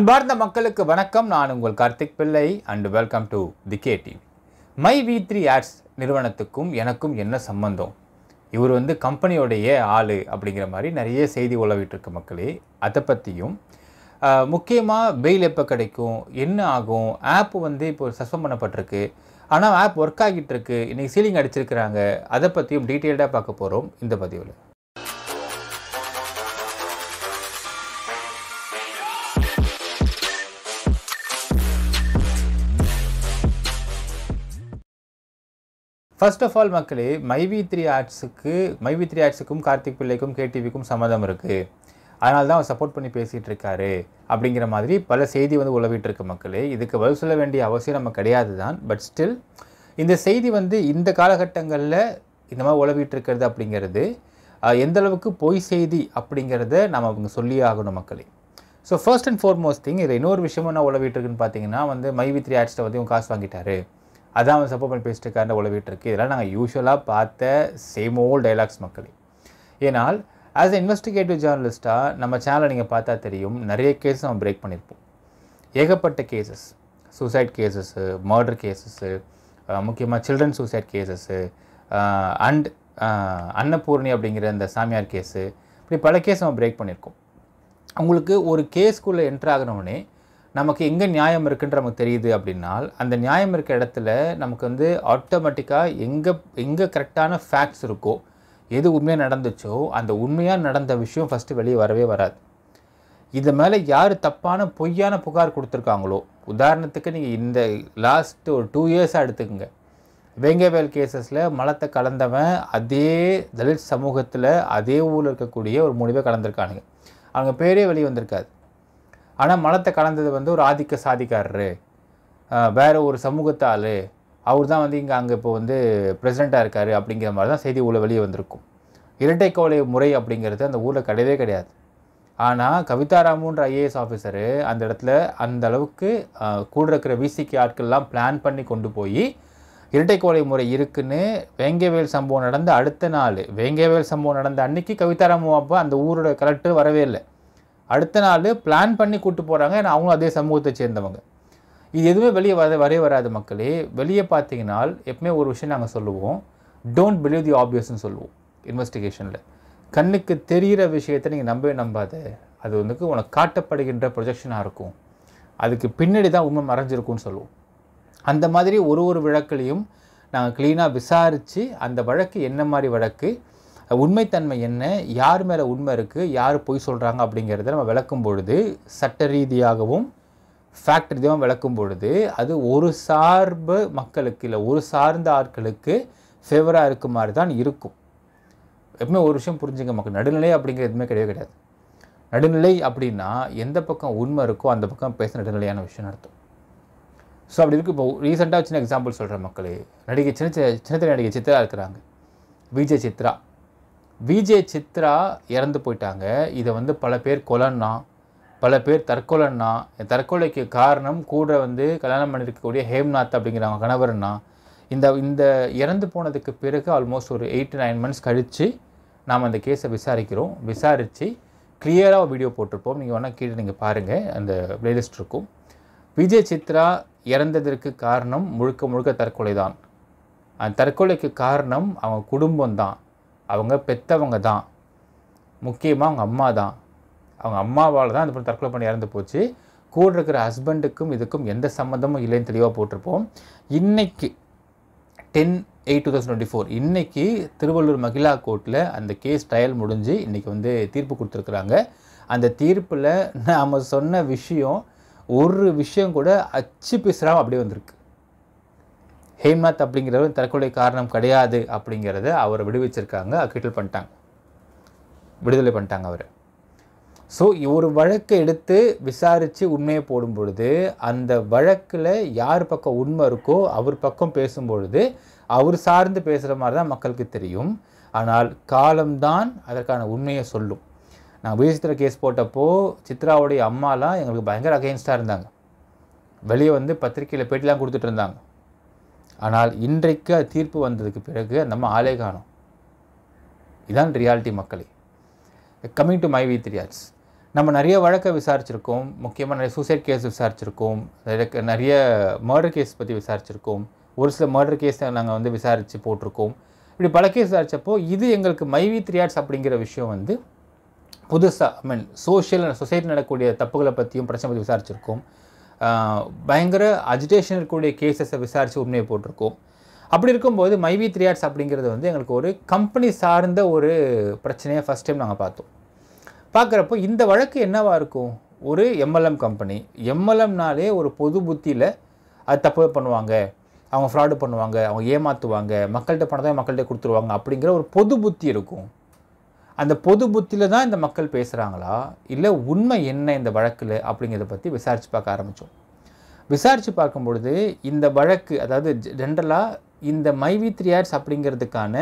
அன்பார்ந்த மக்களுக்கு வணக்கம் நான் உங்கள் Karthik Pillai and welcome to the K TV my V three ads நிறுவனத்துக்கும் எனக்கும் என்ன சம்பந்தம் இவர் வந்து கம்பெனியோடைய ஆள் அப்படிங்கிற மாதிரி நிறைய செய்தி உழவிட்டுருக்க மக்களே அதை பற்றியும் முக்கியமாக பெயில் எப்போ கிடைக்கும் என்ன ஆகும் ஆப் வந்து இப்போ சஸ்பெண்ட் பண்ணப்பட்டிருக்கு ஆனால் ஆப் ஒர்க் ஆகிட்டு இருக்கு இன்றைக்கி சீலிங் அடிச்சிருக்கிறாங்க அதை பற்றியும் டீட்டெயில்டாக பார்க்க போகிறோம் இந்த பதிவில் ஃபர்ஸ்ட் ஆஃப் ஆல் மக்களே மைவி த்ரீ ஆர்ட்ஸுக்கு மைவி த்ரீ ஆர்ட்ஸுக்கும் கார்த்திக் பிள்ளைக்கும் கேடிவிக்கும் சம்மதம் இருக்குது அதனால தான் அவர் சப்போர்ட் பண்ணி பேசிகிட்டு இருக்காரு அப்படிங்கிற மாதிரி பல செய்தி வந்து உழவிட்டு இருக்கு மக்களே இதுக்கு பதில் சொல்ல வேண்டிய அவசியம் நம்ம கிடையாது தான் பட் ஸ்டில் இந்த செய்தி வந்து இந்த காலகட்டங்களில் இந்த மாதிரி உழவிட்டு இருக்கிறது அப்படிங்கிறது எந்த அளவுக்கு பொய் செய்தி அப்படிங்கிறத நம்ம அவங்க சொல்லி ஆகணும் மக்களே so first and foremost thing இதில் இன்னொரு விஷயமும் என்ன உழவிட்டு இருக்குன்னு பார்த்தீங்கன்னா வந்து மைவி த்ரீ ஆர்ட்ஸில் வந்து இவங்க காசு வாங்கிட்டாரு அதான் அவன் சப்போர்ட் பண்ணி பேசிட்டு இருக்காரு உழவிட்டு இருக்கு இதெல்லாம் நாங்கள் யூஸ்வலாக பார்த்த சேம் ஓல் டைலாக்ஸ் மக்களே ஏன்னால் ஆஸ் இன்வெஸ்டிகேட்டிவ் ஜேர்னலிஸ்ட்டாக நம்ம சேனலை நீங்கள் பார்த்தா தெரியும் நிறைய கேஸ் அவன் பிரேக் பண்ணியிருப்போம் ஏகப்பட்ட cases suicide cases murder cases முக்கியமாக children suicide cases and Annapoorni அப்படிங்கிற அந்த சாமியார் கேஸு இப்படி பல கேஸ் அவன் பிரேக் பண்ணியிருக்கோம் உங்களுக்கு ஒரு கேஸ்க்குள்ளே என்ட்ராகணுன்னே நமக்கு எங்கே நியாயம் இருக்குன்ற நமக்கு தெரியுது அப்படின்னால் அந்த நியாயம் இருக்க இடத்துல நமக்கு வந்து ஆட்டோமேட்டிக்காக எங்கே எங்கே கரெக்டான ஃபேக்ட்ஸ் இருக்கோ எது உண்மையாக நடந்துச்சோ அந்த உண்மையாக நடந்த விஷயம் ஃபஸ்ட்டு வெளியே வரவே வராது இது மேலே யார் தப்பான பொய்யான புகார் கொடுத்துருக்காங்களோ உதாரணத்துக்கு நீங்கள் இந்த லாஸ்ட் ஒரு டூ இயர்ஸாக எடுத்துக்கோங்க வேங்கவேல் கேசஸில் மலத்தை கலந்தவன் அதே தலித் சமூகத்தில் அதே ஊரில் இருக்கக்கூடிய ஒரு மூணு பேர் கலந்துருக்கானுங்க அவங்க பேரே வெளியே வந்திருக்காது ஆனால் மலத்தை கலந்தது வந்து ஒரு ஆதிக்க சாதிக்காரரு வேறு ஒரு சமூகத்தால் அவர் தான் வந்து இங்கே அங்கே இப்போ வந்து பிரசிடெண்ட்டாக இருக்கார் அப்படிங்கிற மாதிரி தான் செய்தி ஊழல் வெளியே வந்திருக்கும் இரட்டை கோலை முறை அப்படிங்கிறது அந்த ஊரில் கிடையவே கிடையாது ஆனால் கவிதாராமுன்ற ஐஏஎஸ் ஆஃபீஸரு அந்த இடத்துல அந்த அளவுக்கு கூட இருக்கிற விசிக்கு ஆட்கள்லாம் பிளான் பண்ணி கொண்டு போய் இரட்டை கோலை முறை இருக்குன்னு வேங்கவேல் சம்பவம் நடந்த அடுத்த நாள் வேங்கவேல் சம்பவம் நடந்த அன்னைக்கு கவிதாராமு அப்போ அந்த ஊரோட கலெக்டர் வரவே இல்லை அடுத்த நாள் பிளான் பண்ணி கூப்பிட்டு போகிறாங்க ஏன்னா அவங்களும் அதே சமூகத்தை சேர்ந்தவங்க இது எதுவுமே வெளியே வர வரைய வராது மக்களே வெளியே பார்த்தீங்கன்னா எப்பவுமே ஒரு விஷயம் நாங்கள் சொல்லுவோம் டோன்ட் பிலீவ் தி ஆப்வியஸ்ன்னு சொல்லுவோம் இன்வெஸ்டிகேஷனில் கண்ணுக்கு தெரிகிற விஷயத்தை நீங்கள் நம்பவே நம்பாத அது வந்து உனக்கு காட்டப்படுகின்ற ப்ரொஜெக்ஷனாக இருக்கும் அதுக்கு பின்னாடி தான் உண்மை மறைஞ்சிருக்கும்னு சொல்லுவோம் அந்த மாதிரி ஒரு ஒரு விளக்குலையும் நாங்கள் க்ளீனாக விசாரித்து அந்த வழக்கு என்ன மாதிரி வழக்கு உண்மைத்தன்மை என்ன யார் மேலே உண்மை இருக்குது யார் பொய் சொல்கிறாங்க அப்படிங்கிறத நம்ம விளக்கும் பொழுது சட்ட ரீதியாகவும் ஃபேக்ட் ரீதியாகவும் விளக்கும் பொழுது அது ஒரு சார்பு மக்களுக்கு இல்லை ஒரு சார்ந்த ஆட்களுக்கு ஃபேவராக இருக்க மாதிரி தான் இருக்கும் எப்பவுமே ஒரு விஷயம் புரிஞ்சுங்க மக்கள் நடுநிலை அப்படிங்கிறது எதுவுமே கிடையவே கிடையாது நடுநிலை அப்படின்னா எந்த பக்கம் உண்மை இருக்கோ அந்த பக்கம் பேச நடுநிலையான விஷயம் நடத்தும் ஸோ அப்படி இருக்குது இப்போ ரீசெண்டாக சின்ன எக்ஸாம்பிள் சொல்கிற மக்களே நடிகை சின்ன சின்ன நடிகை சித்ரா இருக்கிறாங்க விஜய் சித்ரா விஜே சித்ரா இறந்து போயிட்டாங்க இதை வந்து பல பேர் கொலன்னா பல பேர் தற்கொலைன்னா தற்கொலைக்கு காரணம் கூட வந்து கல்யாணம் பண்ணியிருக்கக்கூடிய ஹேம்நாத் அப்படிங்கிறவங்க கணவர்னா இந்த இந்த இறந்து போனதுக்கு பிறகு ஆல்மோஸ்ட் ஒரு எயிட் நைன் மந்த்ஸ் கழித்து நாம் அந்த கேஸை விசாரிக்கிறோம் விசாரித்து கிளியராக வீடியோ போட்டிருப்போம் நீங்கள் வேணால் கீழே நீங்கள் பாருங்கள் அந்த பிளேலிஸ்ட் இருக்கும் விஜய் சித்ரா இறந்ததற்கு காரணம் முழுக்க முழுக்க தற்கொலை தான் அந்த தற்கொலைக்கு காரணம் அவங்க குடும்பம் தான் அவங்க பெற்றவங்க தான் முக்கியமாக அவங்க அம்மா தான் அவங்க அம்மாவால் தான் அந்த பொண்ணு தற்கொலை பண்ணி இறந்து போச்சு கூட இருக்கிற ஹஸ்பண்டுக்கும் இதுக்கும் எந்த சம்மந்தமும் இல்லைன்னு தெளிவாக போட்டிருப்போம் இன்றைக்கி ten eight two thousand twenty four இன்றைக்கி திருவள்ளூர் மகிழா கோர்ட்டில் அந்த கேஸ் ட்ரையல் முடிஞ்சு இன்றைக்கி வந்து தீர்ப்பு கொடுத்துருக்குறாங்க அந்த தீர்ப்பில் நாம் சொன்ன விஷயம் ஒரு விஷயம் கூட அச்சு பிசுறாமல் அப்படியே வந்திருக்கு ஹேம்நாத் அப்படிங்கிறவர் தற்கொலை காரணம் கிடையாது அப்படிங்கிறத அவரை விடுவிச்சிருக்காங்க அக்கிட்டல் பண்ணிட்டாங்க விடுதலை பண்ணிட்டாங்க அவரை ஸோ ஒரு வழக்கை எடுத்து விசாரித்து உண்மையை போடும் பொழுது அந்த வழக்கில் யார் பக்கம் உண்மை இருக்கோ அவர் பக்கம் பேசும் பொழுது அவர் சார்ந்து பேசுகிற மாதிரி தான் மக்களுக்கு தெரியும் ஆனால் காலம்தான் அதற்கான உண்மையை சொல்லும் நான் உபயோகத்தில் கேஸ் போட்டப்போ சித்ராவுடைய அம்மாலாம் எங்களுக்கு பயங்கர அகெயின்ஸ்டாக இருந்தாங்க வெளியே வந்து பத்திரிக்கையில் பேட்டிலாம் கொடுத்துட்டு இருந்தாங்க ஆனால் இன்றைக்கு தீர்ப்பு வந்ததுக்கு பிறகு நம்ம ஆளே காணும் இதான் ரியாலிட்டி மக்களே coming to my with riots நம்ம நிறைய வழக்கை விசாரிச்சிருக்கோம் முக்கியமாக நிறைய சூசைட் கேஸ் விசாரிச்சிருக்கோம் நிறைய மர்டர் கேஸ் பற்றி விசாரிச்சிருக்கோம் ஒரு சில மர்டர் கேஸ் நாங்கள் வந்து விசாரித்து போட்டிருக்கோம் இப்படி பல கேஸ் விசாரித்தப்போ இது எங்களுக்கு மைவி ரியாட்ஸ் அப்படிங்கிற விஷயம் வந்து புதுசாக ஐ மீன் சோஷியல் சொசைட்டி நடக்கக்கூடிய தப்புகளை பற்றியும் பிரச்சனை பற்றி விசாரிச்சிருக்கோம் பயங்கர அஜிடேஷன் இருக்கக்கூடிய கேசஸை விசாரித்து உண்மையை போட்டிருக்கோம் அப்படி இருக்கும்போது மைவி த்ரீ ஆர்ட்ஸ் அப்படிங்கிறது வந்து எங்களுக்கு ஒரு கம்பெனி சார்ந்த ஒரு பிரச்சனையை ஃபஸ்ட் டைம் நாங்கள் பார்த்தோம் பார்க்குறப்போ இந்த வழக்கு என்னவாக இருக்கும் ஒரு எம்எல்எம் கம்பெனி எம்எல்எம்னாலே ஒரு பொது புத்தியில் அது தப்பு பண்ணுவாங்க அவங்க ஃப்ராடு பண்ணுவாங்க அவங்க ஏமாற்றுவாங்க மக்கள்கிட்ட பணத்தை மக்கள்கிட்ட கொடுத்துருவாங்க அப்படிங்கிற ஒரு பொது புத்தி இருக்கும் அந்த பொது புத்தியில் தான் இந்த மக்கள் பேசுகிறாங்களா இல்லை உண்மை என்ன இந்த வழக்கில் அப்படிங்கிறத பற்றி விசாரித்து பார்க்க ஆரம்பித்தோம் விசாரித்து பார்க்கும் பொழுது இந்த வழக்கு அதாவது ஜென்ரலாக இந்த மைவி த்ரீ ஆர்ஸ் அப்படிங்கிறதுக்கான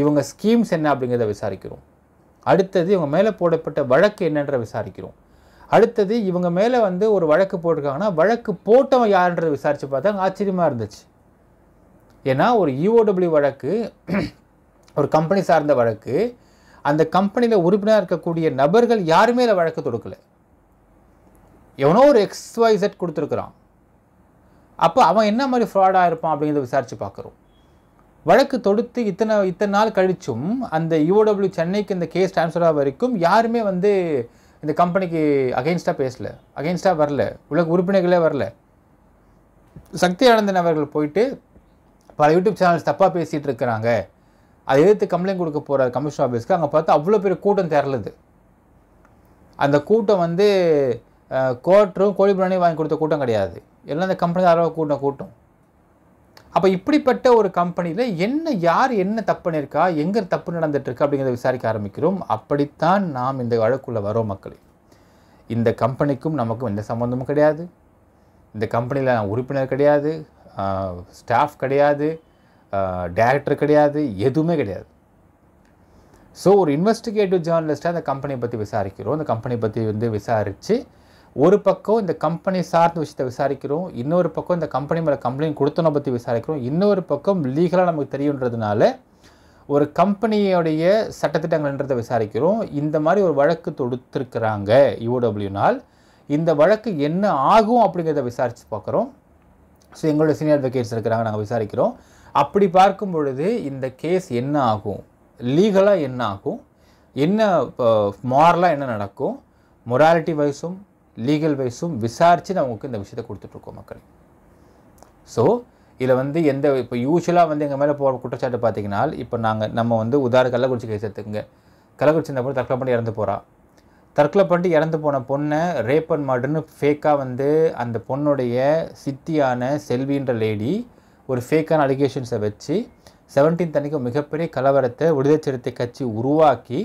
இவங்க ஸ்கீம்ஸ் என்ன அப்படிங்கிறத விசாரிக்கிறோம் அடுத்தது இவங்க மேலே போடப்பட்ட வழக்கு என்னன்ற விசாரிக்கிறோம் அடுத்தது இவங்க மேலே வந்து ஒரு வழக்கு போட்டிருக்காங்கன்னா வழக்கு போட்டவன் யாருன்றதை விசாரித்து பார்த்தா ஆச்சரியமாக இருந்துச்சு ஏன்னா ஒரு இஓடபிள்யூ e வழக்கு ஒரு கம்பெனி சார்ந்த வழக்கு அந்த கம்பெனியில் உறுப்பினராக இருக்கக்கூடிய நபர்கள் யாருமே அதை வழக்கு தொடுக்கலை எவனோ ஒரு எக்ஸ்வைசட் கொடுத்துருக்குறான் அப்போ அவன் என்ன மாதிரி ஃப்ராடாக இருப்பான் அப்படிங்கிறத விசாரித்து பார்க்குறோம் வழக்கு தொடுத்து இத்தனை இத்தனை நாள் கழிச்சும் அந்த யூஓடபிள்யூ e சென்னைக்கு இந்த கேஸ் ட்ரான்ஸ்ஃபர் ஆக வரைக்கும் யாருமே வந்து இந்த கம்பெனிக்கு அகெயின்ஸ்டாக பேசல அகெயின்ஸ்டாக வரல உலக உறுப்பினர்களே வரல சக்தி ஆனந்தன் அவர்கள் போயிட்டு பல யூடியூப் சேனல்ஸ் தப்பாக பேசிகிட்டு இருக்கிறாங்க அதை எதிர்த்து கம்ப்ளைண்ட் கொடுக்க போகிறார் கமிஷன் ஆஃபீஸ்க்கு அங்கே பார்த்தா அவ்வளோ பெரிய கூட்டம் தேரலுது அந்த கூட்டம் வந்து கோர்ட்டும் கோழி பிரியாணி வாங்கி கொடுத்த கூட்டம் கிடையாது எல்லாம் அந்த கம்பெனி ஆர்வம் கூட்டம் கூட்டம் அப்போ இப்படிப்பட்ட ஒரு கம்பெனியில் என்ன யார் என்ன தப்பு பண்ணியிருக்கா எங்கே தப்பு நடந்துகிட்ருக்கு அப்படிங்கிறத விசாரிக்க ஆரம்பிக்கிறோம் அப்படித்தான் நாம் இந்த வழக்குள்ளே வரோம் மக்களை இந்த கம்பெனிக்கும் நமக்கும் எந்த சம்மந்தமும் கிடையாது இந்த கம்பெனியில் நான் உறுப்பினர் கிடையாது ஸ்டாஃப் கிடையாது டேரக்டர் கிடையாது எதுவுமே கிடையாது ஸோ ஒரு இன்வெஸ்டிகேட்டிவ் ஜேர்னலிஸ்ட்டாக அந்த கம்பெனியை பற்றி விசாரிக்கிறோம் அந்த கம்பெனி பற்றி வந்து விசாரித்து ஒரு பக்கம் இந்த கம்பெனி சார்ந்த விஷயத்தை விசாரிக்கிறோம் இன்னொரு பக்கம் இந்த கம்பெனி மேலே கம்ப்ளைண்ட் கொடுத்தனை பற்றி விசாரிக்கிறோம் இன்னொரு பக்கம் லீகலாக நமக்கு தெரியுன்றதுனால ஒரு கம்பெனியோடைய சட்டத்திட்டங்கள்ன்றதை விசாரிக்கிறோம் இந்த மாதிரி ஒரு வழக்கு தொடுத்திருக்கிறாங்க யூடபிள்யூனால் e இந்த வழக்கு என்ன ஆகும் அப்படிங்கிறத விசாரித்து பார்க்குறோம் ஸோ எங்களோட சீனியர் அட்வொகேட்ஸ் இருக்கிறாங்க நாங்கள் விசாரிக்கிறோம் அப்படி பார்க்கும் பொழுது இந்த கேஸ் என்ன ஆகும் லீகலாக என்ன ஆகும் என்ன இப்போ மாரலாக என்ன நடக்கும் மொராலிட்டி வைஸும் லீகல் வைஸும் விசாரித்து நமக்கு இந்த விஷயத்தை கொடுத்துட்ருக்கோம் மக்கள் ஸோ இதில் வந்து எந்த இப்போ யூஸ்வலாக வந்து எங்கள் மேலே போகிற குற்றச்சாட்டு பார்த்திங்கன்னா இப்போ நாங்கள் நம்ம வந்து உதார கள்ளக்குறிச்சி கேஸ் எடுத்துக்கோங்க கள்ளக்குறிச்சி இந்த தற்கொலை பண்ணி இறந்து போகிறாள் தற்கொலை பண்ணிட்டு இறந்து போன பொண்ணை ரேப்பன் மாடுன்னு ஃபேக்காக வந்து அந்த பொண்ணுடைய சித்தியான செல்வின்ற லேடி ஒரு ஃபேக்கான அலிகேஷன்ஸை வச்சு செவன்டீன்த் அன்றைக்கி மிகப்பெரிய கலவரத்தை விடுதலை சிறுத்தை கட்சி உருவாக்கி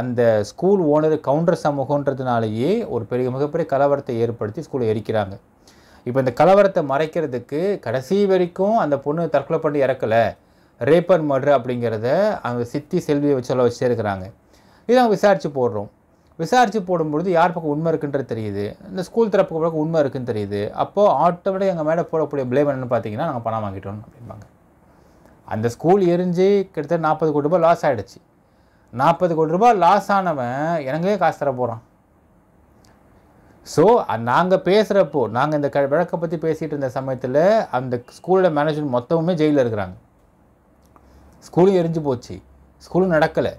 அந்த ஸ்கூல் ஓனர் கவுண்டர் சமூகன்றதுனாலேயே ஒரு பெரிய மிகப்பெரிய கலவரத்தை ஏற்படுத்தி ஸ்கூலை எரிக்கிறாங்க இப்போ இந்த கலவரத்தை மறைக்கிறதுக்கு கடைசி வரைக்கும் அந்த பொண்ணு தற்கொலை பண்ணி இறக்கலை ரேப்பர் மர்டர் அப்படிங்கிறத அவங்க சித்தி செல்வியை வச்சு சொல்ல வச்சே இருக்கிறாங்க இதை அவங்க விசாரித்து போடுறோம் விசாரித்து போடும்பொழுது யார் பக்கம் உண்மை இருக்குன்றது தெரியுது இந்த ஸ்கூல் தரப்பு பக்கம் உண்மை இருக்குன்னு தெரியுது அப்போது ஆட்டோமேட்டிக் எங்கள் மேலே போடக்கூடிய பிளேம் என்னென்னு பார்த்தீங்கன்னா நாங்கள் பணம் வாங்கிட்டோம் அப்படிம்பாங்க அந்த ஸ்கூல் எரிஞ்சு கிட்டத்தட்ட நாற்பது கோடி ரூபாய் லாஸ் ஆகிடுச்சு நாற்பது கோடி ரூபாய் லாஸ் ஆனவன் எனக்கே காசு தர போகிறான் ஸோ நாங்கள் பேசுகிறப்போ நாங்கள் இந்த க வழக்கை பற்றி பேசிகிட்டு இருந்த சமயத்தில் அந்த ஸ்கூலில் மேனேஜ்மெண்ட் மொத்தமுமே ஜெயிலில் இருக்கிறாங்க ஸ்கூலும் எரிஞ்சு போச்சு ஸ்கூலும் நடக்கலை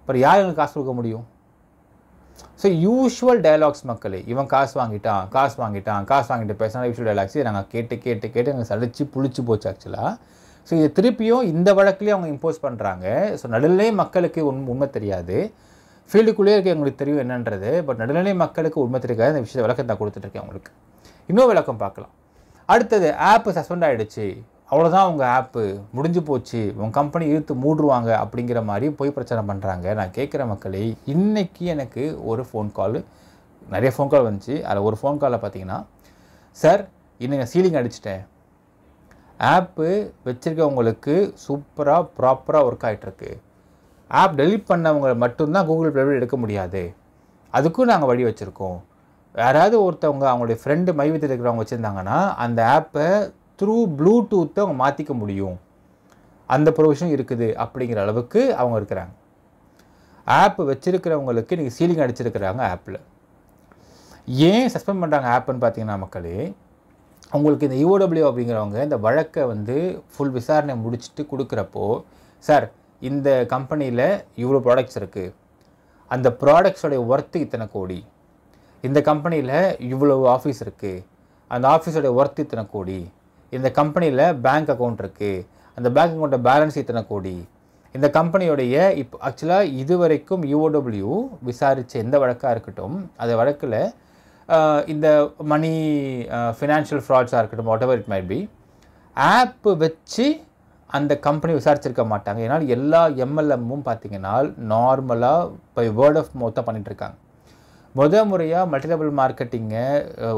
அப்புறம் யார் எங்களுக்கு காசு கொடுக்க முடியும் ஸோ யூஷுவல் டயலாக்ஸ் மக்களே இவன் காசு வாங்கிட்டான் காசு வாங்கிட்டான் காசு வாங்கிட்டு பேசினா யூஷுவல் டைலாக்ஸ் நாங்கள் கேட்டு கேட்டு கேட்டு எங்களுக்கு சளிச்சு புளிச்சு போச்சு ஆக்சுவலாக ஸோ இது திருப்பியும் இந்த வழக்குலேயே அவங்க இம்போஸ் பண்ணுறாங்க ஸோ நடுநிலை மக்களுக்கு உண் உண்மை தெரியாது ஃபீல்டுக்குள்ளேயே இருக்க எங்களுக்கு தெரியும் என்னன்றது பட் நடுநிலை மக்களுக்கு உண்மை தெரியாது இந்த விஷயத்தை விளக்கம் நான் கொடுத்துட்ருக்கேன் உங்களுக்கு இன்னும் விளக்கம் பார்க்கலாம் அடுத்தது ஆப் சஸ்பெண்ட் ஆகிடுச்சு அவ்வளோதான் உங்கள் ஆப்பு முடிஞ்சு போச்சு உங்கள் கம்பெனி இழுத்து மூடுருவாங்க அப்படிங்கிற மாதிரி போய் பிரச்சனை பண்ணுறாங்க நான் கேட்குற மக்களே இன்றைக்கி எனக்கு ஒரு ஃபோன் கால் நிறைய ஃபோன் கால் வந்துச்சு அதில் ஒரு ஃபோன் காலில் பார்த்தீங்கன்னா சார் இன்னைக்கு சீலிங் அடிச்சிட்டேன் ஆப்பு வச்சுருக்கவங்களுக்கு சூப்பராக ப்ராப்பராக ஒர்க் ஆகிட்டுருக்கு ஆப் டெலிட் பண்ணவங்க மட்டும்தான் கூகுள் பிளேவில் எடுக்க முடியாது அதுக்கும் நாங்கள் வழி வச்சுருக்கோம் யாராவது ஒருத்தவங்க அவங்களுடைய ஃப்ரெண்டு மைவித்தில் இருக்கிறவங்க வச்சுருந்தாங்கன்னா அந்த ஆப்பை த்ரூ ப்ளூடூத்தை அவங்க மாற்றிக்க முடியும் அந்த ப்ரொவிஷன் இருக்குது அப்படிங்கிற அளவுக்கு அவங்க இருக்கிறாங்க ஆப் வச்சுருக்கிறவங்களுக்கு இன்றைக்கி சீலிங் அடிச்சிருக்கிறாங்க ஆப்பில் ஏன் சஸ்பெண்ட் பண்ணுறாங்க ஆப்புன்னு பார்த்தீங்கன்னா மக்களே உங்களுக்கு இந்த இஓடபிள்யூ e அப்படிங்கிறவங்க இந்த வழக்கை வந்து ஃபுல் விசாரணை முடிச்சுட்டு கொடுக்குறப்போ சார் இந்த கம்பெனியில் இவ்வளோ ப்ராடக்ட்ஸ் இருக்குது அந்த ப்ராடக்ட்ஸோடைய ஒர்த்து இத்தனை கோடி இந்த கம்பெனியில் இவ்வளோ ஆஃபீஸ் இருக்குது அந்த ஆஃபீஸோடைய ஒர்த்து இத்தனை கோடி இந்த கம்பெனியில் பேங்க் அக்கௌண்ட் இருக்குது அந்த பேங்க் அக்கௌண்ட்டை பேலன்ஸ் இத்தனை கோடி இந்த கம்பெனியோடைய இப்போ ஆக்சுவலாக இது வரைக்கும் யூஓடபிள்யூ விசாரித்த எந்த வழக்காக இருக்கட்டும் அந்த வழக்கில் இந்த மணி ஃபினான்ஷியல் ஃப்ராட்ஸாக இருக்கட்டும் whatever it might be ஆப்பு வச்சு அந்த கம்பெனி விசாரிச்சிருக்க மாட்டாங்க ஏன்னால் எல்லா எம்எல்எம்மும் பார்த்தீங்கன்னா நார்மலாக இப்போ வேர்ட் ஆஃப் மவுத்தாக பண்ணிகிட்ருக்காங்க முத முறையாக மல்டிலெவல் மார்க்கெட்டிங்கை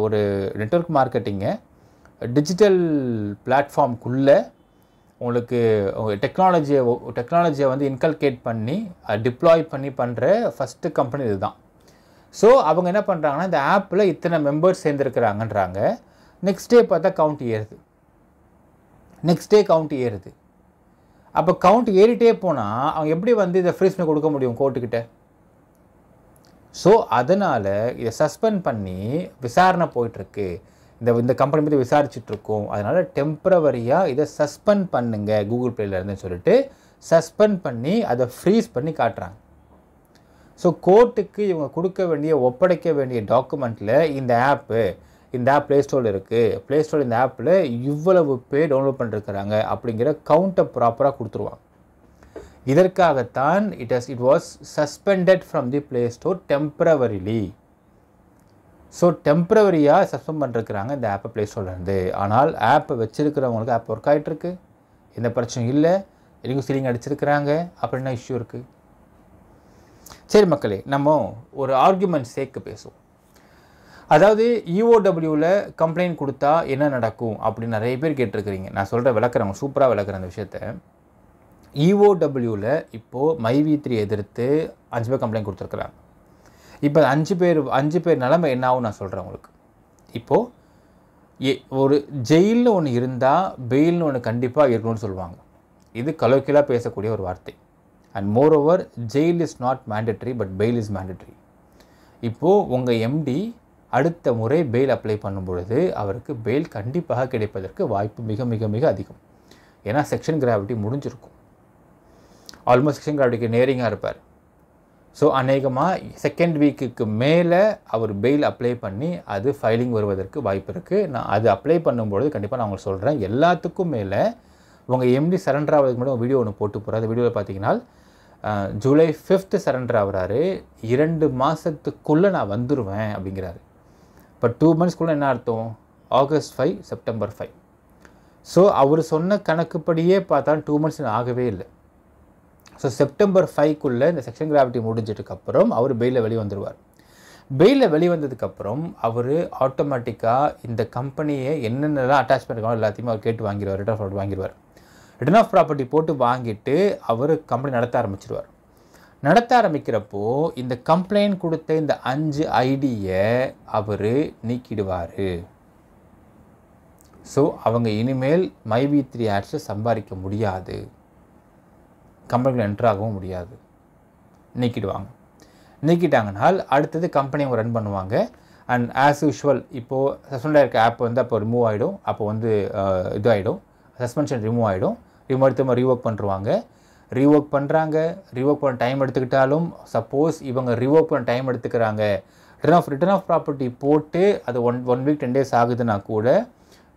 ஒரு நெட்ஒர்க் மார்க்கெட்டிங்கை டிஜிட்டல் பிளாட்ஃபார்ம்குள்ளே உங்களுக்கு டெக்னாலஜியை டெக்னாலஜியை வந்து இன்கல்கேட் பண்ணி டிப்ளாய் பண்ணி பண்ணுற ஃபஸ்ட்டு கம்பெனி இதுதான் ஸோ அவங்க என்ன பண்ணுறாங்கன்னா இந்த ஆப்பில் இத்தனை மெம்பர்ஸ் சேர்ந்துருக்கிறாங்கன்றாங்க நெக்ஸ்ட் டே பார்த்தா கவுண்ட் ஏறுது நெக்ஸ்ட் டே கவுண்ட் ஏறுது அப்போ கவுண்ட் ஏறிட்டே போனால் அவங்க எப்படி வந்து இதை ஃப்ரீஸ்னு கொடுக்க முடியும் கோர்ட்டுக்கிட்ட ஸோ அதனால் இதை சஸ்பெண்ட் பண்ணி விசாரணை போயிட்டுருக்கு இந்த இந்த கம்பெனி பற்றி விசாரிச்சுட்ருக்கோம் அதனால் டெம்ப்ரவரியாக இதை சஸ்பெண்ட் பண்ணுங்கள் கூகுள் பிளேலேருந்துன்னு சொல்லிட்டு சஸ்பெண்ட் பண்ணி அதை ஃப்ரீஸ் பண்ணி காட்டுறாங்க ஸோ கோர்ட்டுக்கு இவங்க கொடுக்க வேண்டிய ஒப்படைக்க வேண்டிய டாக்குமெண்ட்டில் இந்த ஆப்பு இந்த ஆப் ப்ளே ஸ்டோரில் இருக்குது ப்ளே ஸ்டோர் இந்த ஆப்பில் இவ்வளவு பேர் டவுன்லோட் பண்ணிருக்கிறாங்க அப்படிங்கிற கவுண்டை ப்ராப்பராக கொடுத்துருவாங்க இதற்காகத்தான் it has it was suspended from the play store temporarily so டெம்ப்ரவரியாக சஸ்பெண்ட் பண்ணிருக்கிறாங்க இந்த ஆப்பை ப்ளே ஸ்டோர்லேருந்து ஆனால் ஆப்பை வச்சுருக்கிறவங்களுக்கு ஆப் ஒர்க் ஆகிட்டுருக்கு எந்த பிரச்சனையும் இல்லை எலிங்கு சீலிங் அடிச்சிருக்கிறாங்க அப்படின்னா இஷ்யூ இருக்குது சரி மக்களே நம்ம ஒரு ஆர்குமெண்ட் சேர்க்க பேசுவோம் அதாவது இஓடபிள்யூவில் e கம்ப்ளைண்ட் கொடுத்தா என்ன நடக்கும் அப்படின்னு நிறைய பேர் கேட்டிருக்கிறீங்க நான் சொல்கிற விளக்குறவங்க சூப்பராக விளக்குற அந்த விஷயத்த இஓடபிள்யூவில் இப்போது மைவி த்ரீ எதிர்த்து அஞ்சு பேர் கம்ப்ளைண்ட் கொடுத்துருக்குறாங்க இப்போ அஞ்சு பேர் அஞ்சு பேர் நிலமை என்ன ஆகும் நான் சொல்கிறேன் உங்களுக்கு இப்போது ஒரு ஜெயிலில் ஒன்று இருந்தால் பெயில்னு ஒன்று கண்டிப்பாக இருக்கணும்னு சொல்லுவாங்க இது கலோக்கியலாக பேசக்கூடிய ஒரு வார்த்தை and moreover jail is not mandatory but bail is mandatory இப்போது உங்கள் எம்டி அடுத்த முறை பெயில் அப்ளை பண்ணும் பொழுது அவருக்கு பெயில் கண்டிப்பாக கிடைப்பதற்கு வாய்ப்பு மிக மிக மிக அதிகம் ஏன்னா செக்ஷன் கிராவிட்டி முடிஞ்சிருக்கும் ஆல்மோஸ்ட் செக்ஷன் கிராவிட்டிக்கு நேரிங்காக இருப்பார் ஸோ அநேகமாக செகண்ட் வீக்குக்கு மேலே அவர் பெயில் அப்ளை பண்ணி அது ஃபைலிங் வருவதற்கு வாய்ப்பு இருக்குது நான் அது அப்ளை பண்ணும்பொழுது கண்டிப்பாக நான் உங்களுக்கு சொல்கிறேன் எல்லாத்துக்கும் மேலே உங்கள் எம்டி சரண்டர் ஆகிறதுக்கு முன்னாடி வீடியோ ஒன்று போட்டு போகிறார் அந்த வீடியோவில் பார்த்தீங்கன்னா ஜூலை ஃபிஃப்த்து சரண்டர் ஆகிறாரு இரண்டு மாதத்துக்குள்ளே நான் வந்துடுவேன் அப்படிங்கிறாரு இப்போ டூ மந்த்ஸ்க்குள்ளே என்ன அர்த்தம் August five September five so அவர் சொன்ன கணக்குப்படியே பார்த்தா டூ மந்த்ஸ் ஆகவே இல்லை ஸோ செப்டம்பர் ஃபைவ்க்குள்ளே இந்த செக்ஷன் கிராவிட்டி முடிஞ்சதுக்கப்புறம் அவர் பெயிலில் வெளி வந்துடுவார் பெயிலில் வெளிவந்ததுக்கப்புறம் அவர் ஆட்டோமேட்டிக்காக இந்த கம்பெனியை என்னென்னலாம் அட்டாச் இருக்காங்களோ எல்லாத்தையுமே அவர் கேட்டு வாங்கிடுவார் ரிட்டர்ன் ஆஃப் வாங்கிடுவார் ரிட்டர்ன் ஆஃப் ப்ராப்பர்ட்டி போட்டு வாங்கிட்டு அவர் கம்பெனி நடத்த ஆரம்பிச்சிடுவார் நடத்த ஆரம்பிக்கிறப்போ இந்த கம்ப்ளைண்ட் கொடுத்த இந்த அஞ்சு ஐடியை அவர் நீக்கிடுவார் ஸோ அவங்க இனிமேல் மைவி த்ரீ ஆட்ஸை சம்பாதிக்க முடியாது கம்பெனிக்குள்ளே என்ட்ராகவும் முடியாது நீக்கிடுவாங்க நீக்கிட்டாங்கனால் அடுத்தது கம்பெனி அவங்க ரன் பண்ணுவாங்க அண்ட் ஆஸ் யூஷுவல் இப்போது சஸ்பெண்டாக இருக்க ஆப் வந்து அப்போ ரிமூவ் ஆகிடும் அப்போ வந்து இது ஆகிடும் சஸ்பென்ஷன் ரிமூவ் ஆகிடும் ரிமூவ் மாதிரி ரீஒர்க் பண்ணுருவாங்க ரீஒர்க் பண்ணுறாங்க ரீஒர்க் பண்ண டைம் எடுத்துக்கிட்டாலும் சப்போஸ் இவங்க ரீஒர்க் பண்ண டைம் எடுத்துக்கிறாங்க return of return of property போட்டு அது one one week ten days ஆகுதுன்னா கூட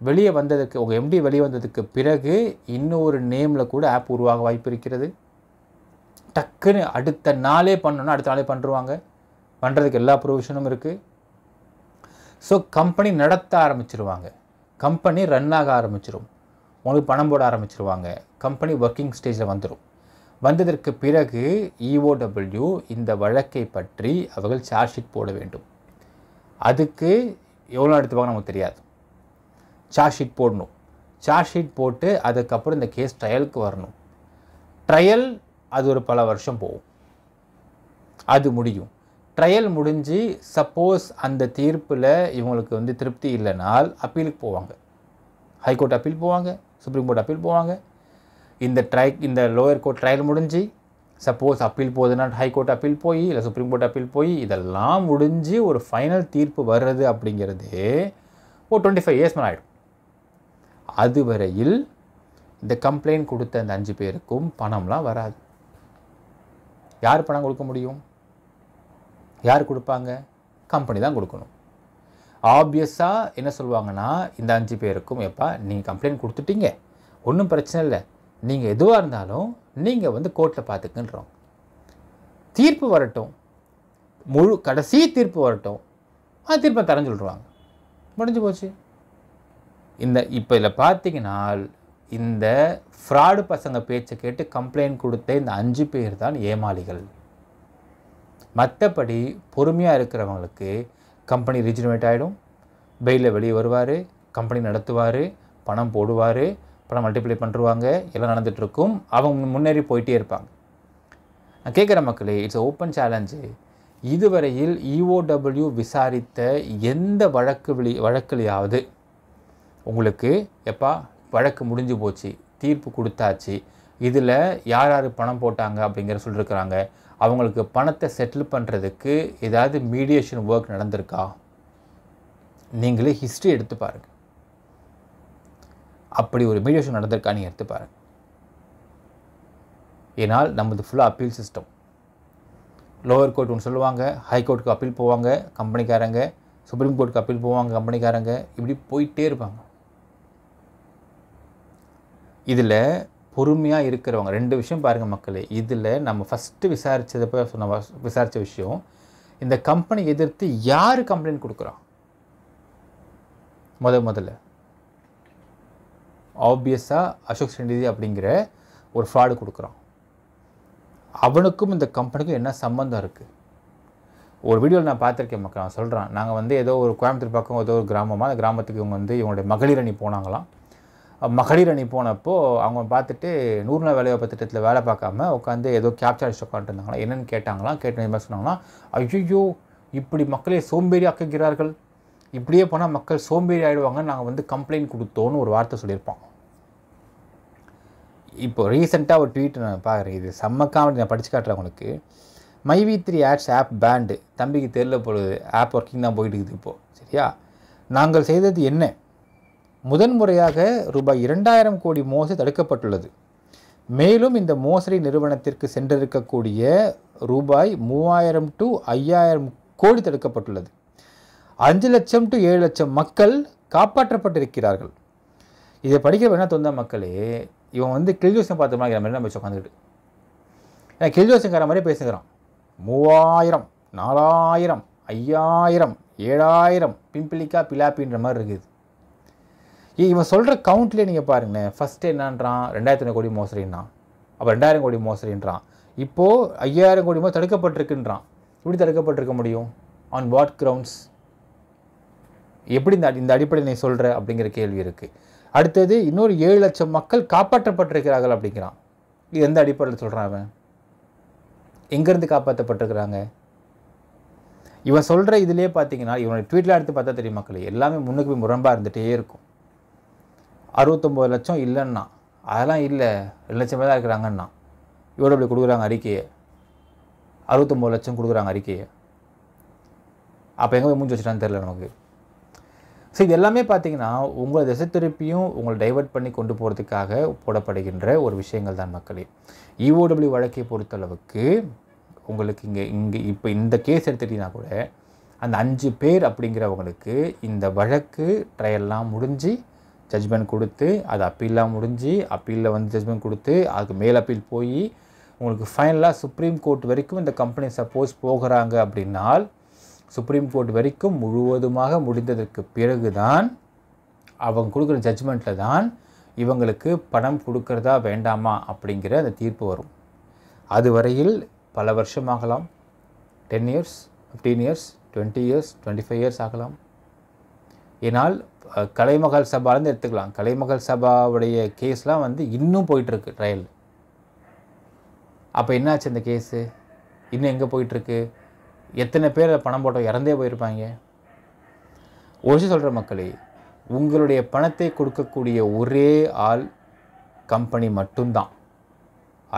வெளியே வந்ததுக்கு உங்கள் எம்டி வெளியே வந்ததுக்கு பிறகு இன்னொரு நேமில் கூட ஆப் உருவாக வாய்ப்பு இருக்கிறது டக்குன்னு அடுத்த நாளே பண்ணணும்னா அடுத்த நாளே பண்ணுருவாங்க பண்ணுறதுக்கு எல்லா ப்ரொவிஷனும் இருக்குது ஸோ கம்பெனி நடத்த ஆரம்பிச்சிருவாங்க கம்பெனி ரன் ஆக ஆரம்பிச்சிடும் உங்களுக்கு பணம் போட ஆரம்பிச்சிருவாங்க கம்பெனி ஒர்க்கிங் ஸ்டேஜில் வந்துடும் வந்ததற்கு பிறகு இஓடபிள்யூ e இந்த வழக்கை பற்றி அவர்கள் சார்ஜ் ஷீட் போட வேண்டும் அதுக்கு எவ்வளோ எடுத்துப்பாங்க நமக்கு தெரியாது சார்ஜ் ஷீட் போடணும் சார்ஜ் ஷீட் போட்டு அதுக்கப்புறம் இந்த கேஸ் ட்ரையலுக்கு வரணும் ட்ரையல் அது ஒரு பல வருஷம் போகும் அது முடியும் ட்ரையல் முடிஞ்சு சப்போஸ் அந்த தீர்ப்பில் இவங்களுக்கு வந்து திருப்தி இல்லைனால் அப்பீலுக்கு போவாங்க ஹைகோர்ட் அப்பீல் போவாங்க சுப்ரீம் கோர்ட் அப்பீல் போவாங்க இந்த ட்ரை இந்த லோயர் கோர்ட் ட்ரையல் முடிஞ்சு சப்போஸ் அப்பீல் போகுதுன்னா ஹைகோர்ட் அப்பீல் போய் இல்லை சுப்ரீம் கோர்ட் அப்பீல் போய் இதெல்லாம் முடிஞ்சு ஒரு ஃபைனல் தீர்ப்பு வர்றது அப்படிங்கிறது ஒரு டுவெண்ட்டி ஃபைவ் இயர்ஸ் மேலே ஆகிடும் அதுவரையில் இந்த கம்ப்ளைண்ட் கொடுத்த அந்த அஞ்சு பேருக்கும் பணம்லாம் வராது யார் பணம் கொடுக்க முடியும் யார் கொடுப்பாங்க கம்பெனி தான் கொடுக்கணும் ஆப்வியஸாக என்ன சொல்லுவாங்கன்னா இந்த அஞ்சு பேருக்கும் எப்பா நீங்கள் கம்ப்ளைண்ட் கொடுத்துட்டீங்க ஒன்றும் பிரச்சனை இல்லை நீங்கள் எதுவாக இருந்தாலும் நீங்கள் வந்து கோர்ட்டில் பார்த்துக்குன்றோம் தீர்ப்பு வரட்டும் முழு கடைசி தீர்ப்பு வரட்டும் அது தீர்ப்பை தரஞ்சு விட்ருவாங்க முடிஞ்சு போச்சு இந்த இப்போ இதில் பார்த்தீங்கன்னா இந்த ஃப்ராடு பசங்க பேச்சை கேட்டு கம்ப்ளைண்ட் கொடுத்த இந்த அஞ்சு பேர் தான் ஏமாளிகள் மற்றபடி பொறுமையாக இருக்கிறவங்களுக்கு கம்பெனி ரிஜினேட் ஆகிடும் பெயிலில் வெளியே வருவார் கம்பெனி நடத்துவார் பணம் போடுவார் பணம் மல்டிப்ளை பண்ணுருவாங்க எல்லாம் நடந்துகிட்ருக்கும் அவங்க முன்னேறி போயிட்டே இருப்பாங்க நான் கேட்குற மக்களே இட்ஸ் ஓப்பன் சேலஞ்சு இதுவரையில் இஓடபிள்யூ e விசாரித்த எந்த வழக்கு வழக்கிலேயாவது உங்களுக்கு எப்பா வழக்கு முடிஞ்சு போச்சு தீர்ப்பு கொடுத்தாச்சு இதில் யார் யார் பணம் போட்டாங்க அப்படிங்கிற சொல்லியிருக்கிறாங்க அவங்களுக்கு பணத்தை செட்டில் பண்ணுறதுக்கு ஏதாவது மீடியேஷன் ஒர்க் நடந்திருக்கா நீங்களே ஹிஸ்ட்ரி எடுத்து பாருங்கள் அப்படி ஒரு மீடியேஷன் நடந்திருக்கா நீங்கள் எடுத்து பாருங்கள் ஏன்னால் நமது ஃபுல்லாக அப்பீல் சிஸ்டம் லோவர் கோர்ட் ஒன்று சொல்லுவாங்க ஹை கோர்ட்டுக்கு அப்பீல் போவாங்க கம்பெனிக்காரங்க சுப்ரீம் கோர்ட்டுக்கு அப்பீல் போவாங்க கம்பெனிக்காரங்க இப்படி போயிட்டே இருப்பாங்க இதில் பொறுமையாக இருக்கிறவங்க ரெண்டு விஷயம் பாருங்கள் மக்களே இதில் நம்ம ஃபஸ்ட்டு விசாரித்ததை போய் சொன்ன விசாரித்த விஷயம் இந்த கம்பெனி எதிர்த்து யார் கம்ப்ளைண்ட் கொடுக்குறான் முத முதல்ல ஆப்வியஸாக அசோக் சண்டிதி அப்படிங்கிற ஒரு ஃப்ராடு கொடுக்குறான் அவனுக்கும் இந்த கம்பெனிக்கும் என்ன சம்மந்தம் இருக்குது ஒரு வீடியோவில் நான் பார்த்துருக்கேன் மக்கள் நான் சொல்கிறேன் நாங்கள் வந்து ஏதோ ஒரு கோயம்புத்தூர் பக்கம் ஏதோ ஒரு கிராமமாக அந்த கிராமத்துக்கு இவங்க வந்து இவங்களுடைய மகளிர் அணி போனாங்களாம் மகளிர் அணி போனப்போ அவங்க பார்த்துட்டு வேலை வாய்ப்பு திட்டத்தில் வேலை பார்க்காம உட்காந்து ஏதோ கேப்சர் அடிச்சு உட்காந்துருந்தாங்களா என்னென்னு கேட்டாங்களாம் கேட்டு மாதிரி சொன்னாங்கன்னா ஐயோ இப்படி மக்களை சோம்பேறி ஆக்குகிறார்கள் இப்படியே போனால் மக்கள் சோம்பேறி ஆகிடுவாங்கன்னு நாங்கள் வந்து கம்ப்ளைண்ட் கொடுத்தோன்னு ஒரு வார்த்தை சொல்லியிருப்போம் இப்போ ரீசெண்டாக ஒரு ட்வீட் நான் பார்க்குறேன் இது செம்ம நான் படித்து காட்டுறேன் உங்களுக்கு my V three ads app banned தம்பிக்கு தெரியல போகிறது ஆப் ஒர்க்கிங் தான் போயிட்டு இருக்குது இப்போது சரியா நாங்கள் செய்தது என்ன முதன்முறையாக ரூபாய் இரண்டாயிரம் கோடி மோசடி தடுக்கப்பட்டுள்ளது மேலும் இந்த மோசடி நிறுவனத்திற்கு சென்றிருக்கக்கூடிய ரூபாய் மூவாயிரம் டு ஐயாயிரம் கோடி தடுக்கப்பட்டுள்ளது அஞ்சு லட்சம் டு ஏழு லட்சம் மக்கள் காப்பாற்றப்பட்டிருக்கிறார்கள் இதை படிக்க வேணால் தொந்த மக்களே இவன் வந்து கில்ஜோசன் பார்த்த மாதிரி நம்ம உட்காந்துக்கிட்டு ஏன்னா கில்ஜோசன்கார மாதிரி பேசுகிறான் மூவாயிரம் நாலாயிரம் ஐயாயிரம் ஏழாயிரம் பிம்பிளிக்கா பிலாப்பின்ற மாதிரி இருக்குது இவன் சொல்கிற கவுண்ட்லேயே நீங்கள் பாருங்களேன் ஃபஸ்ட்டு என்னன்றான் ரெண்டாயிரத்தி கோடி மோசடின்றான் அப்போ ரெண்டாயிரம் கோடி மோசடின்றான் இப்போது ஐயாயிரம் கோடி மோ தடுக்கப்பட்டிருக்குன்றான் எப்படி தடுக்கப்பட்டிருக்க முடியும் ஆன் வாட் கிரவுண்ட்ஸ் எப்படி இந்த இந்த அடிப்படையில் நீ சொல்கிற அப்படிங்கிற கேள்வி இருக்குது அடுத்தது இன்னொரு ஏழு லட்சம் மக்கள் காப்பாற்றப்பட்டிருக்கிறார்கள் அப்படிங்கிறான் இது எந்த அடிப்படையில் சொல்கிறான் அவன் எங்கேருந்து காப்பாற்றப்பட்டிருக்கிறாங்க இவன் சொல்கிற இதிலே பார்த்தீங்கன்னா இவனோட ட்வீட்டில் எடுத்து பார்த்தா தெரியும் மக்கள் எல்லாமே முன்னுக்கு முரம்பாக இருந்துகிட்டே இருக்கும் அறுபத்தொம்போது லட்சம் இல்லைன்னா அதெல்லாம் இல்லை ரெண்டு லட்சமே தான் இருக்கிறாங்கன்னா இவ்வளோ இப்படி கொடுக்குறாங்க அறிக்கையை அறுபத்தொம்போது லட்சம் கொடுக்குறாங்க அறிக்கையை அப்போ எங்கே போய் மூஞ்சி வச்சுட்டான்னு தெரில நமக்கு ஸோ இது எல்லாமே பார்த்தீங்கன்னா உங்களை திசை திருப்பியும் உங்களை டைவெர்ட் பண்ணி கொண்டு போகிறதுக்காக போடப்படுகின்ற ஒரு விஷயங்கள் தான் மக்களே இஓடபிள்யூ e வழக்கை பொறுத்தளவுக்கு உங்களுக்கு இங்கே இங்கே இப்போ இந்த கேஸ் எடுத்துகிட்டிங்கன்னா கூட அந்த அஞ்சு பேர் அப்படிங்கிறவங்களுக்கு இந்த வழக்கு ட்ரையல்லாம் முடிஞ்சு ஜட்ஜ்மெண்ட் கொடுத்து அது அப்பீலாக முடிஞ்சு அப்பீலில் வந்து ஜட்ஜ்மெண்ட் கொடுத்து அதுக்கு மேல் அப்பீல் போய் உங்களுக்கு ஃபைனலாக சுப்ரீம் கோர்ட் வரைக்கும் இந்த கம்பெனி சப்போஸ் போகிறாங்க அப்படின்னால் சுப்ரீம் கோர்ட் வரைக்கும் முழுவதுமாக முடிந்ததற்கு பிறகு தான் அவங்க கொடுக்குற ஜட்ஜ்மெண்ட்டில் தான் இவங்களுக்கு பணம் கொடுக்கறதா வேண்டாமா அப்படிங்கிற அந்த தீர்ப்பு வரும் அது வரையில் பல வருஷமாகலாம் ten years fifteen years twenty years twenty five years ஆகலாம் என்னால் கலைமகள் சபாலேருந்து எடுத்துக்கலாம் கலைமகள் சபாவுடைய கேஸ்லாம் வந்து இன்னும் போயிட்டுருக்கு ட்ரையல் அப்போ என்னாச்சு அந்த கேஸு இன்னும் எங்கே போயிட்டுருக்கு எத்தனை பேர் பணம் போட்டோம் இறந்தே போயிருப்பாங்க ஒரு சொல்கிற மக்களே உங்களுடைய பணத்தை கொடுக்கக்கூடிய ஒரே ஆள் கம்பெனி மட்டும்தான்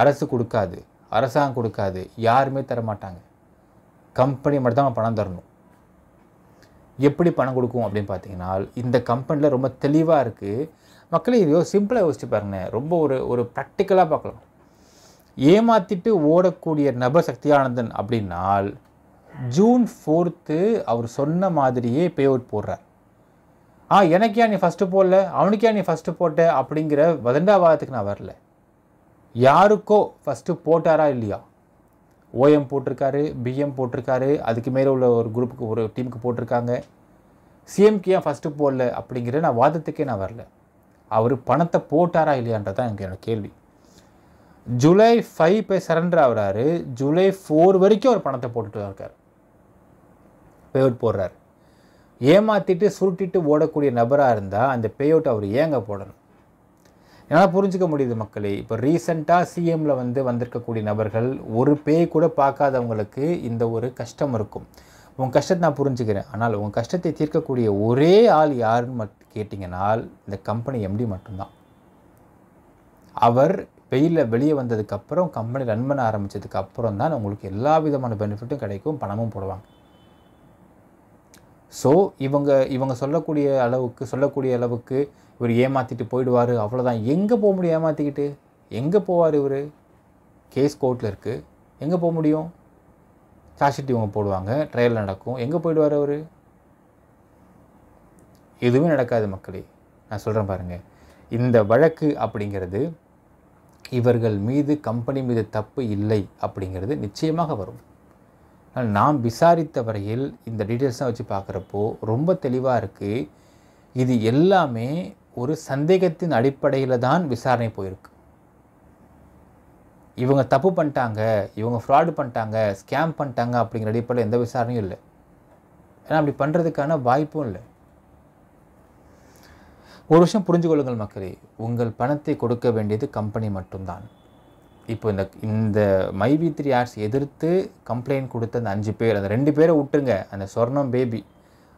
அரசு கொடுக்காது அரசாங்கம் கொடுக்காது யாருமே தர மாட்டாங்க கம்பெனி மட்டும்தான் பணம் தரணும் எப்படி பணம் கொடுக்கும் அப்படின்னு பார்த்தீங்கன்னா இந்த கம்பெனியில் ரொம்ப தெளிவாக இருக்குது மக்களே இதையோ சிம்பிளாக யோசிச்சு பாருங்கள் ரொம்ப ஒரு ஒரு ப்ராக்டிக்கலாக பார்க்கலாம் ஏமாற்றிட்டு ஓடக்கூடிய நபர் சக்தியானந்தன் அப்படின்னால் ஜூன் ஃபோர்த்து அவர் சொன்ன மாதிரியே பே அவுட் போடுறார் ஆ எனக்கே நீ ஃபஸ்ட்டு போடல அவனுக்கே நீ ஃபஸ்ட்டு போட்ட அப்படிங்கிற வதண்டாவாதத்துக்கு நான் வரல யாருக்கோ ஃபஸ்ட்டு போட்டாரா இல்லையா ஓஎம் போட்டிருக்காரு பிஎம் போட்டிருக்காரு அதுக்கு மேலே உள்ள ஒரு குரூப்புக்கு ஒரு டீமுக்கு போட்டிருக்காங்க சிஎம்கே ஏன் ஃபஸ்ட்டு போடல அப்படிங்கிற நான் வாதத்துக்கே நான் வரல அவர் பணத்தை போட்டாரா இல்லையான்றது தான் எனக்கு என்னோடய கேள்வி ஜூலை ஃபைவ் போய் சரண்டர் ஆகிறாரு ஜூலை ஃபோர் வரைக்கும் அவர் பணத்தை போட்டுட்டு இருக்கார் பே அவுட் போடுறார் ஏமாற்றிட்டு சுருட்டிட்டு ஓடக்கூடிய நபராக இருந்தால் அந்த பே அவுட் அவர் ஏங்க போடணும் என்னால் புரிஞ்சிக்க முடியுது மக்களே இப்போ ரீசெண்டாக சிஎம்மில் வந்து வந்திருக்கக்கூடிய நபர்கள் ஒரு பேய் கூட பார்க்காதவங்களுக்கு இந்த ஒரு கஷ்டம் இருக்கும் உங்கள் கஷ்டத்தை நான் புரிஞ்சுக்கிறேன் ஆனால் உங்கள் கஷ்டத்தை தீர்க்கக்கூடிய ஒரே ஆள் யாருன்னு மட் கேட்டிங்கனால் இந்த கம்பெனி எம்டி மட்டும்தான் அவர் வெயிலில் வெளியே வந்ததுக்கப்புறம் கம்பெனி ரன் பண்ண ஆரம்பித்ததுக்கு அப்புறம் தான் உங்களுக்கு எல்லா விதமான பெனிஃபிட்டும் கிடைக்கும் பணமும் போடுவாங்க ஸோ இவங்க இவங்க சொல்லக்கூடிய அளவுக்கு சொல்லக்கூடிய அளவுக்கு இவர் ஏமாற்றிட்டு போயிடுவார் அவ்வளோதான் எங்கே போக முடியும் ஏமாற்றிக்கிட்டு எங்கே போவார் இவர் கேஸ் கோர்ட்டில் இருக்குது எங்கே போக முடியும் சார்ஜ்ஷீட் இவங்க போடுவாங்க ட்ரையல் நடக்கும் எங்கே போயிடுவார் அவர் எதுவுமே நடக்காது மக்களே நான் சொல்கிறேன் பாருங்கள் இந்த வழக்கு அப்படிங்கிறது இவர்கள் மீது கம்பெனி மீது தப்பு இல்லை அப்படிங்கிறது நிச்சயமாக வரும் நாம் விசாரித்த வரையில் இந்த டீட்டெயில்ஸ்லாம் வச்சு பார்க்குறப்போ ரொம்ப தெளிவாக இருக்குது இது எல்லாமே ஒரு சந்தேகத்தின் அடிப்படையில் தான் விசாரணை போயிருக்கு இவங்க தப்பு பண்ணிட்டாங்க இவங்க ஃப்ராடு பண்ணிட்டாங்க ஸ்கேம் பண்ணிட்டாங்க அப்படிங்கிற அடிப்படையில் எந்த விசாரணையும் இல்லை ஏன்னா அப்படி பண்ணுறதுக்கான வாய்ப்பும் இல்லை ஒரு விஷயம் புரிஞ்சு கொள்ளுங்கள் மக்களே உங்கள் பணத்தை கொடுக்க வேண்டியது கம்பெனி மட்டும்தான் இப்போ இந்த இந்த மைவி த்ரீ ஆர்ஸ் எதிர்த்து கம்ப்ளைண்ட் கொடுத்த அந்த அஞ்சு பேர் அந்த ரெண்டு பேரை விட்டுருங்க அந்த சொர்ணம் பேபி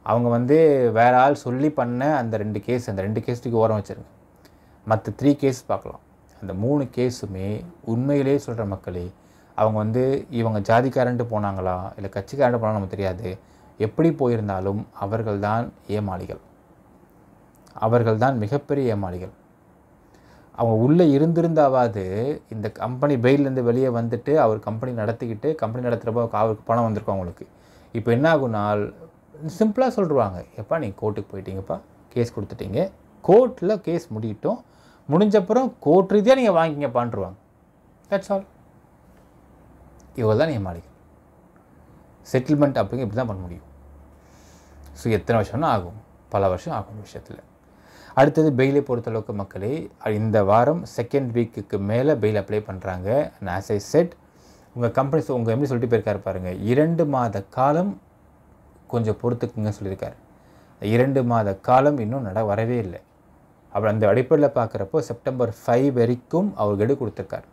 அவங்க வந்து வேற ஆள் சொல்லி பண்ண அந்த ரெண்டு கேஸ் அந்த ரெண்டு கேஸுக்கு ஓரம் வச்சுருங்க மற்ற த்ரீ கேஸ் பார்க்கலாம் அந்த மூணு கேஸுமே உண்மையிலே சொல்கிற மக்களே அவங்க வந்து இவங்க ஜாதிக்காரன்ட்டு போனாங்களா இல்லை கட்சிக்காரன்ட்டு போனாங்களா நமக்கு தெரியாது எப்படி போயிருந்தாலும் அவர்கள்தான் ஏமாளிகள் அவர்கள்தான் மிகப்பெரிய ஏமாளிகள் அவங்க உள்ளே இருந்திருந்தாவது இந்த கம்பெனி பெயிலேருந்து வெளியே வந்துட்டு அவர் கம்பெனி நடத்திக்கிட்டு கம்பெனி நடத்துகிறப்போ அவருக்கு பணம் வந்திருக்கும் அவங்களுக்கு இப்போ என்ன ஆகுனால் சிம்பிளாக சொல்லிடுவாங்க எப்பா நீங்கள் கோர்ட்டுக்கு போயிட்டீங்கப்பா கேஸ் கொடுத்துட்டீங்க கோர்ட்டில் கேஸ் முடியட்டும் முடிஞ்சப்பறம் கோர்ட் ரீதியாக நீங்கள் வாங்கிங்கப்பான்ருவாங்க தட்ஸ் ஆல் இவ்வளோ தான் நீங்கள் மாளிகை செட்டில்மெண்ட் அப்படிங்க இப்படி தான் பண்ண முடியும் ஸோ எத்தனை வருஷம்னா ஆகும் பல வருஷம் ஆகும் விஷயத்தில் அடுத்தது பெயிலை பொறுத்தளவுக்கு மக்களே இந்த வாரம் செகண்ட் வீக்குக்கு மேலே பெயில் அப்ளை பண்ணுறாங்க ஆஸ் ஐ செட் உங்கள் கம்பெனி உங்கள் எப்படி சொல்லிட்டு போயிருக்காரு பாருங்கள் இரண்டு மாத காலம் கொஞ்சம் பொறுத்துக்குங்க சொல்லியிருக்காரு இரண்டு மாத காலம் இன்னும் நட வரவே இல்லை அவர் அந்த அடிப்படையில் பார்க்குறப்போ செப்டம்பர் ஃபைவ் வரைக்கும் அவர் கெடு கொடுத்துருக்கார்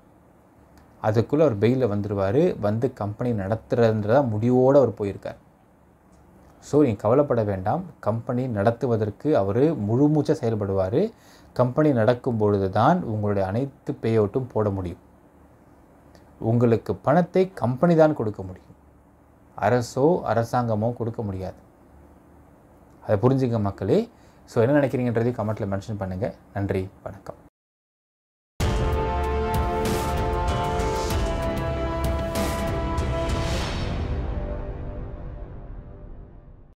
அதுக்குள்ளே அவர் பெயிலில் வந்துடுவார் வந்து கம்பெனி நடத்துறதுன்றதா முடிவோடு அவர் போயிருக்கார் ஸோ நீ கவலைப்பட வேண்டாம் கம்பெனி நடத்துவதற்கு அவர் முழுமூச்சாக செயல்படுவார் கம்பெனி நடக்கும் பொழுது தான் உங்களுடைய அனைத்து பே அவுட்டும் போட முடியும் உங்களுக்கு பணத்தை கம்பெனி தான் கொடுக்க முடியும் அரசோ அரசாங்கமோ கொடுக்க முடியாது அதை புரிஞ்சுங்க மக்களே ஸோ என்ன நினைக்கிறீங்கன்றதையும் கமெண்ட்டில் மென்ஷன் பண்ணுங்கள் நன்றி வணக்கம்